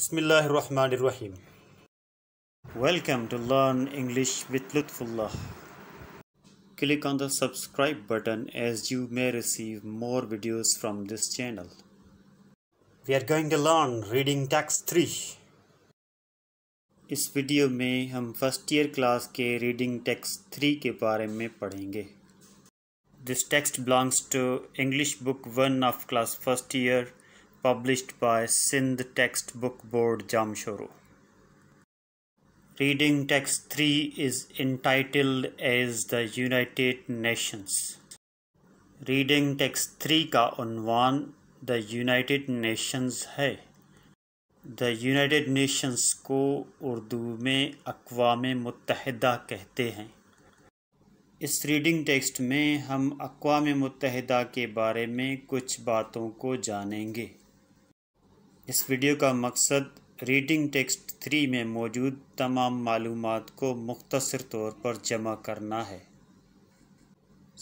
बसमीम welcome to learn English with Lutfullah click on the subscribe button as you may receive more videos from this channel we are going to learn reading text three इस video में हम first year class के reading text three के बारे में पढ़ेंगे this text belongs to English book one of class first year published by Sindh Textbook Board Jamshoro. Reading text 3 is entitled as the United Nations. Reading text three का उनवान the United Nations है the United Nations को उर्दू में अकवाम Muttahida kehte hain. इस reading text में हम अकवा मुतहदा के बारे में कुछ बातों को जानेंगे इस वीडियो का मकसद रीडिंग टेक्स्ट थ्री में मौजूद तमाम मालूम को मुख्तर तौर पर जमा करना है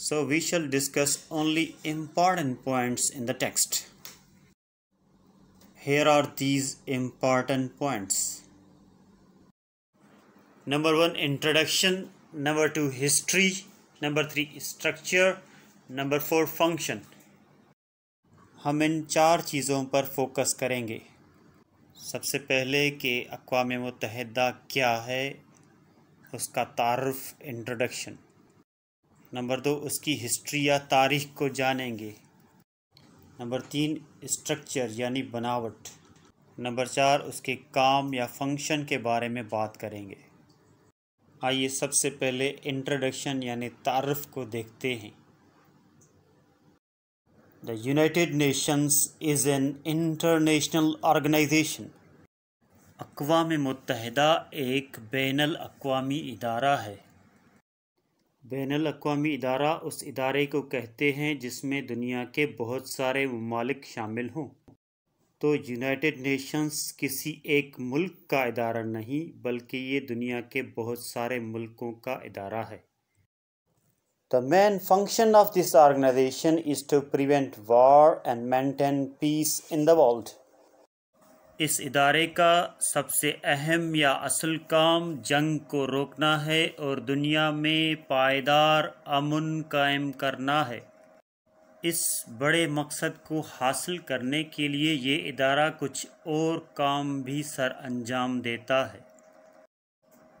so we shall discuss only important points in the text here are these important points number one introduction number two history number three structure number four function हम इन चार चीज़ों पर फोकस करेंगे सबसे पहले कि अकवा मतहदा क्या है उसका तारफ़ इंट्रोडक्शन नंबर दो उसकी हिस्ट्री या तारीख को जानेंगे नंबर तीन स्ट्रक्चर यानी बनावट नंबर चार उसके काम या फंक्शन के बारे में बात करेंगे आइए सबसे पहले इंट्रोडक्शन यानी तारफ़ को देखते हैं The United Nations is an international organization. अकवा मुतहदा एक बैन अवी इदारा है बैन अवी इदारा उस इदारे को कहते हैं जिसमें दुनिया के बहुत सारे ममालिक शामिल हों तो यूनाइटेड नेशंस किसी एक मुल्क का इदारा नहीं बल्कि ये दुनिया के बहुत सारे मुल्कों का इदारा है The main function of this organization is to prevent war and maintain peace in the world. इस इदारे का सबसे अहम या असल काम जंग को रोकना है और दुनिया में पायदार अमन कायम करना है इस बड़े मकसद को हासिल करने के लिए ये इदारा कुछ और काम भी सर अंजाम देता है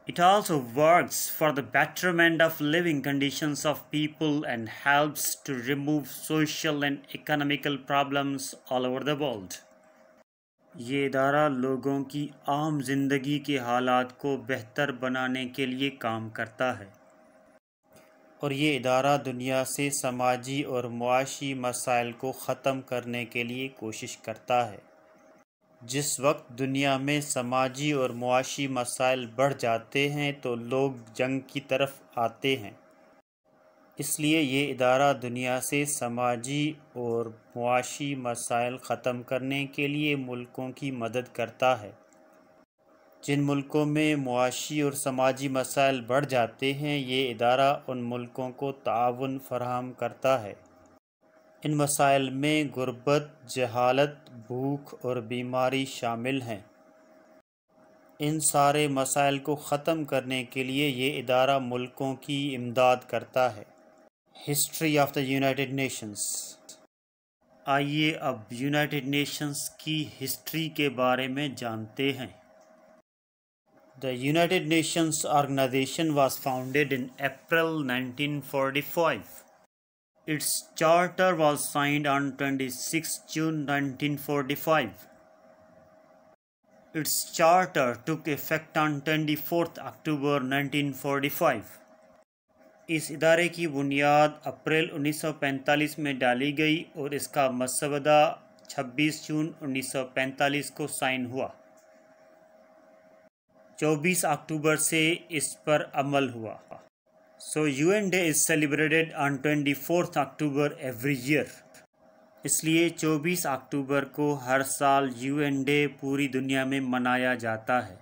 It also works for the betterment of living conditions of people and helps to remove social and economical problems all over the world. ये इदारा लोगों की आम जिंदगी के हालात को बेहतर बनाने के लिए काम करता है और ये इदारा दुनिया से समाजी और मुआशी मसाइल को ख़त्म करने के लिए कोशिश करता है जिस वक्त दुनिया में समाजी और मुआशी मसाइल बढ़ जाते हैं तो लोग जंग की तरफ आते हैं इसलिए ये इदारा दुनिया से समाजी और मुआशी मसाइल ख़त्म करने के लिए मुल्कों की मदद करता है जिन मुल्कों में मुआशी और समाजी मसाइल बढ़ जाते हैं ये इदारा उन मुल्कों को ताउन फराहम करता है इन मसाइल में गुर्बत जहालत भूख और बीमारी शामिल हैं इन सारे मसाइल को ख़त्म करने के लिए ये इदारा मुल्कों की इमदाद करता है history of the United Nations आइए अब यूनाइटेड नेशंस की हिस्ट्री के बारे में जानते हैं the United Nations organisation was founded in April 1945 Its charter was signed on 26 June 1945. Its charter took effect on 24 October 1945. इस इदारे की बुनियाद अप्रैल 1945 में डाली गई और इसका मसवदा 26 जून 1945 को साइन हुआ 24 अक्टूबर से इस पर अमल हुआ so U N day is celebrated on twenty fourth October every year इसलिए चौबीस अक्टूबर को हर साल यू एन डे पूरी दुनिया में मनाया जाता है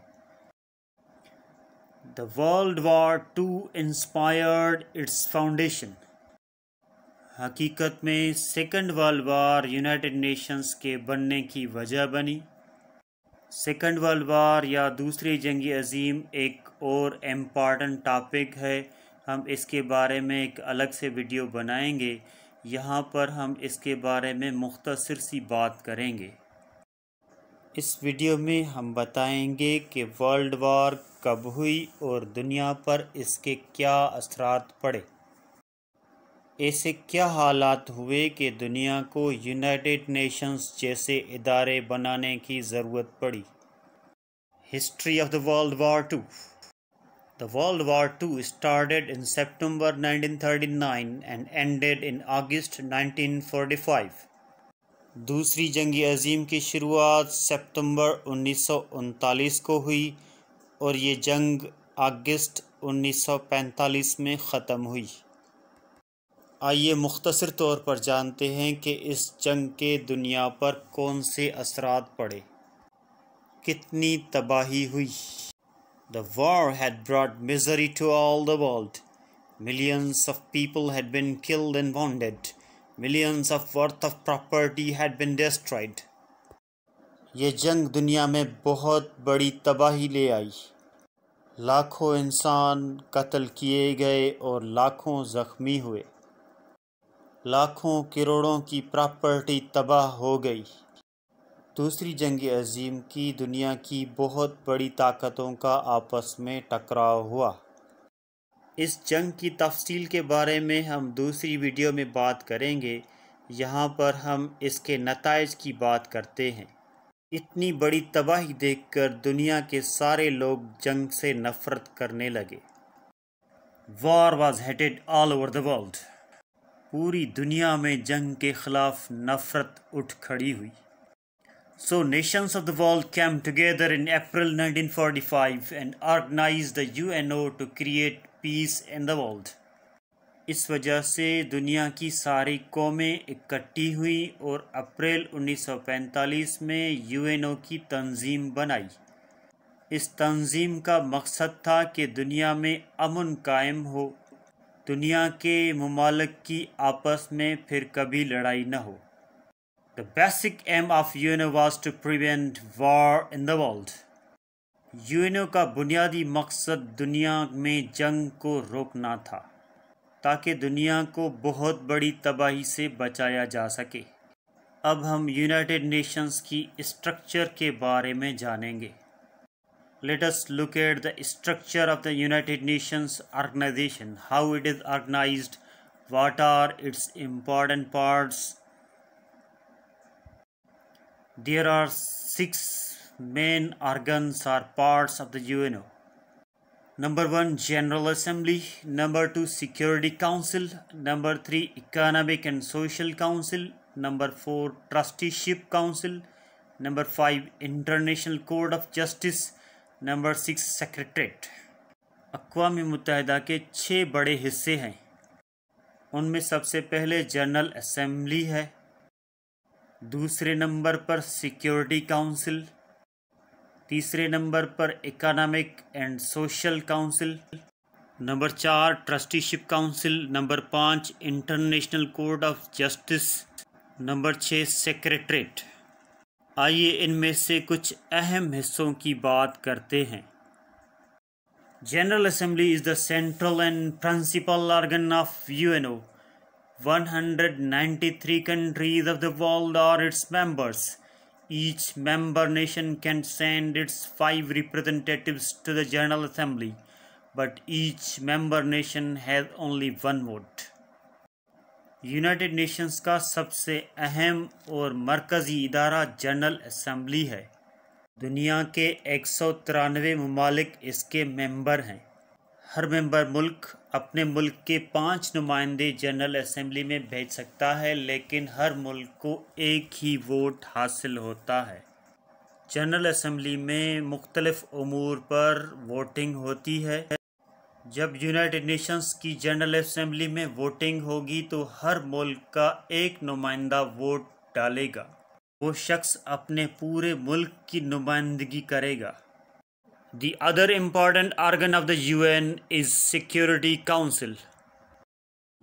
the world war two inspired its foundation हकीकत में second world war United Nations के बनने की वजह बनी सेकेंड वर्ल्ड वार या दूसरी जंग अजीम एक और इम्पॉर्टेंट टॉपिक है हम इसके बारे में एक अलग से वीडियो बनाएंगे यहाँ पर हम इसके बारे में मुख्तर सी बात करेंगे इस वीडियो में हम बताएंगे कि वर्ल्ड वार कब हुई और दुनिया पर इसके क्या असरात पड़े ऐसे क्या हालात हुए कि दुनिया को यूनाइटेड नेशंस जैसे इदारे बनाने की ज़रूरत पड़ी history of the world war two The World War II started in September 1939 and ended in August 1945. दूसरी जंग अजीम की शुरुआत सितंबर 1939 को हुई और ये जंग अगस्त 1945 में ख़त्म हुई आइए मुख्तर तौर पर जानते हैं कि इस जंग के दुनिया पर कौन से असरा पड़े कितनी तबाही हुई The war had brought misery to all the world. Millions of people had been killed and wounded. Millions of worth of property had been destroyed. ये जंग दुनिया में बहुत बड़ी तबाही ले आई लाखों इंसान कत्ल किए गए और लाखों ज़ख्मी हुए लाखों करोड़ों की प्रॉपर्टी तबाह हो गई दूसरी जंग अजीम की दुनिया की बहुत बड़ी ताकतों का आपस में टकराव हुआ इस जंग की तफसील के बारे में हम दूसरी वीडियो में बात करेंगे यहाँ पर हम इसके नतज की बात करते हैं इतनी बड़ी तबाही देखकर दुनिया के सारे लोग जंग से नफ़रत करने लगे war was hated all over the world पूरी दुनिया में जंग के ख़िलाफ़ नफ़रत उठ खड़ी हुई So nations of the world came together in April 1945 and organized the UNO to create peace in the world. इस वजह से दुनिया की सारी कौमें इकट्ठी हुई और अप्रैल 1945 में यूएनओ की तंजीम बनाई इस तंजीम का मकसद था कि दुनिया में अमन कायम हो दुनिया के ममालक की आपस में फिर कभी लड़ाई न हो The basic aim of UNO was to prevent war in the world. UNO का बुनियादी मकसद दुनिया में जंग को रोकना था ताकि दुनिया को बहुत बड़ी तबाही से बचाया जा सके अब हम यूनाइटेड नेशंस की स्ट्रक्चर के बारे में जानेंगे let us look at the structure of the united nations organization how it is organized what are its important parts There are six main organs or parts of the UNO. Number one, General Assembly. Number two, Security Council. Number three, Economic and Social Council. Number four, Trusteeship Council. Number five, International Court of Justice. Number six secretariat अकवा मुतहदा के छः बड़े हिस्से हैं उनमें सबसे पहले जनरल असम्बली है दूसरे नंबर पर सिक्योरिटी काउंसिल तीसरे नंबर पर economic and social council number चार ट्रस्टीशिप काउंसिल नंबर पाँच international court of justice number छः सेक्रेटरेट आइए इनमें से कुछ अहम हिस्सों की बात करते हैं is the central and central and of U N O 193 countries of the world are its members. Each member nation can send its five representatives to the General Assembly, but each member nation has only one vote. United Nations का सबसे अहम और मरकज़ी इदारा general assembly है दुनिया के एक सौ तिरानवे ममालिक इसके मेंबर हैं हर मेंबर मुल्क अपने मुल्क के पांच नुमाइंदे जनरल असम्बली में भेज सकता है लेकिन हर मुल्क को एक ही वोट हासिल होता है जनरल असम्बली में मुख्तलफ़ अमूर पर वोटिंग होती है जब यूनाइटेड नेशंस की जनरल असम्बली में वोटिंग होगी तो हर मुल्क का एक नुमाइंदा वोट डालेगा वो शख्स अपने पूरे मुल्क की नुमाइंदगी करेगा The other important organ of the UN is Security Council.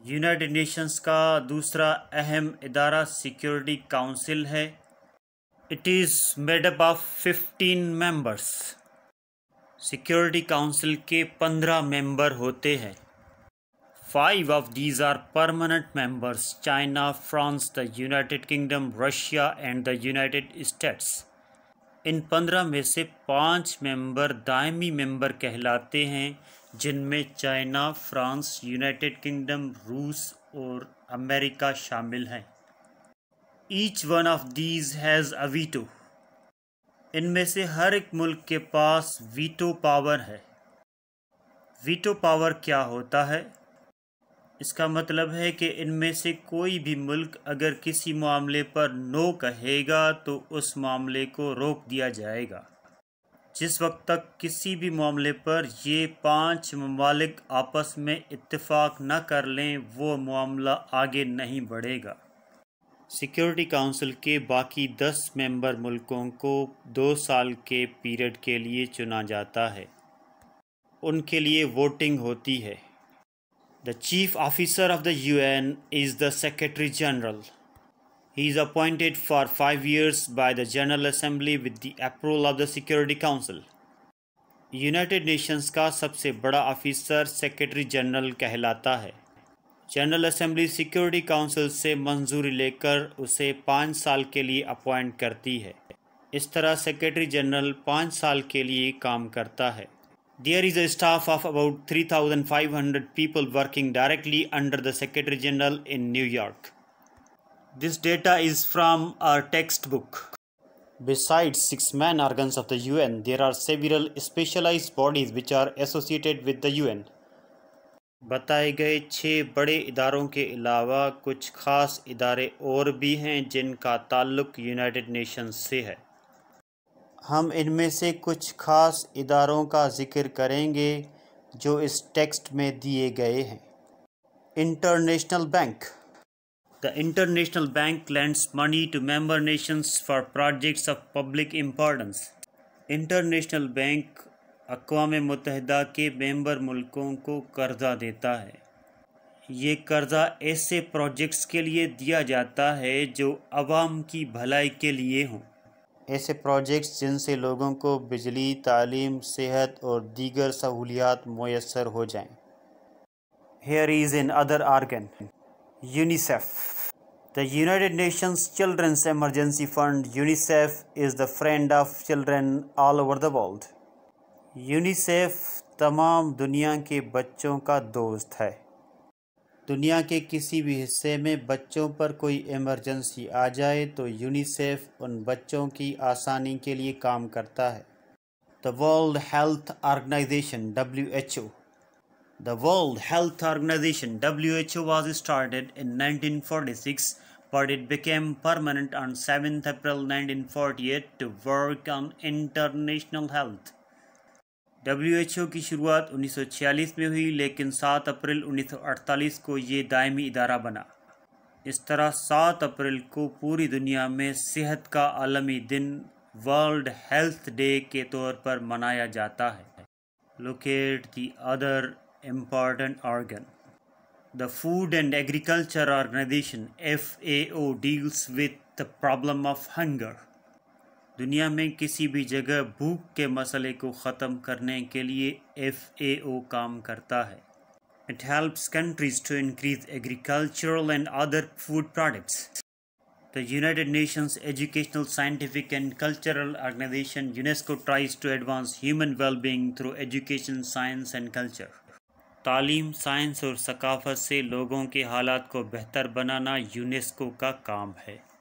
United Nations का दूसरा अहम इदारा सिक्योरिटी काउंसिल है it is made up of 15 members security council के 15 मेंबर होते हैं five of these are permanent members China France the United Kingdom Russia and the United States इन पंद्रह में से पांच मेंबर दायमी मेंबर कहलाते हैं जिनमें चाइना फ्रांस यूनाइटेड किंगडम रूस और अमेरिका शामिल हैं each one of these has a veto इनमें से हर एक मुल्क के पास वीटो पावर है वीटो पावर क्या होता है इसका मतलब है कि इनमें से कोई भी मुल्क अगर किसी मामले पर नो कहेगा तो उस मामले को रोक दिया जाएगा जिस वक्त तक किसी भी मामले पर ये पांच ममालिक आपस में इत्तेफाक न कर लें वो मामला आगे नहीं बढ़ेगा सिक्योरिटी काउंसिल के बाकी दस मेंबर मुल्कों को दो साल के पीरियड के लिए चुना जाता है उनके लिए वोटिंग होती है The chief officer of the UN is the Secretary General. He is appointed for five years by the General Assembly with the approval of the Security Council. United Nations का सबसे बड़ा ऑफिसर सेक्रेटरी जनरल कहलाता है general assembly security council से मंजूरी लेकर उसे पाँच साल के लिए अपॉइंट करती है इस तरह सेक्रेटरी जनरल पाँच साल के लिए काम करता है There is a staff of about 3,500 people working directly under the Secretary General in New York. This data is from our textbook. Besides six man organs of the UN, there are several specialized bodies which are associated with the UN. बताए गए छः बड़े इदारों के अलावा कुछ खास इदारे और भी हैं जिनका ताल्लुक यूनाइटेड नेशंस से है हम इनमें से कुछ ख़ास इदारों का ज़िक्र करेंगे जो इस टेक्स्ट में दिए गए हैं international bank the international bank lends money to member nations for projects of public importance international bank अकवा मुतहदा के मेंबर मुल्कों को कर्जा देता है ये कर्जा ऐसे प्रोजेक्ट्स के लिए दिया जाता है जो आवाम की भलाई के लिए हों ऐसे प्रोजेक्ट्स जिनसे लोगों को बिजली तालीम सेहत और दीगर सहूलियात मैसर हो जाएं। Here is another organ UNICEF the United Nations children's emergency fund UNICEF is the friend of children all over the world UNICEF तमाम दुनिया के बच्चों का दोस्त है दुनिया के किसी भी हिस्से में बच्चों पर कोई इमरजेंसी आ जाए तो यूनिसेफ उन बच्चों की आसानी के लिए काम करता है the world health organisation W H O the world health organisation W H O was started in nineteen forty six but it became permanent on seventh April nineteen forty eight to work on international health WHO की शुरुआत 1946 में हुई लेकिन 7 अप्रैल 1948 को ये दायमी इदारा बना इस तरह 7 अप्रैल को पूरी दुनिया में सेहत का आलमी दिन वर्ल्ड हेल्थ डे के तौर पर मनाया जाता है locate the other important food and agriculture organisation F A O deals with the problem of hunger दुनिया में किसी भी जगह भूख के मसले को ख़त्म करने के लिए एफ़ एफएओ काम करता है it helps countries to increase agricultural and other food products the United Nations educational scientific and cultural organisation UNESCO tries to advance human wellbeing through education science and culture तालीम science और सकाफत से लोगों के हालात को बेहतर बनाना यूनेस्को का काम है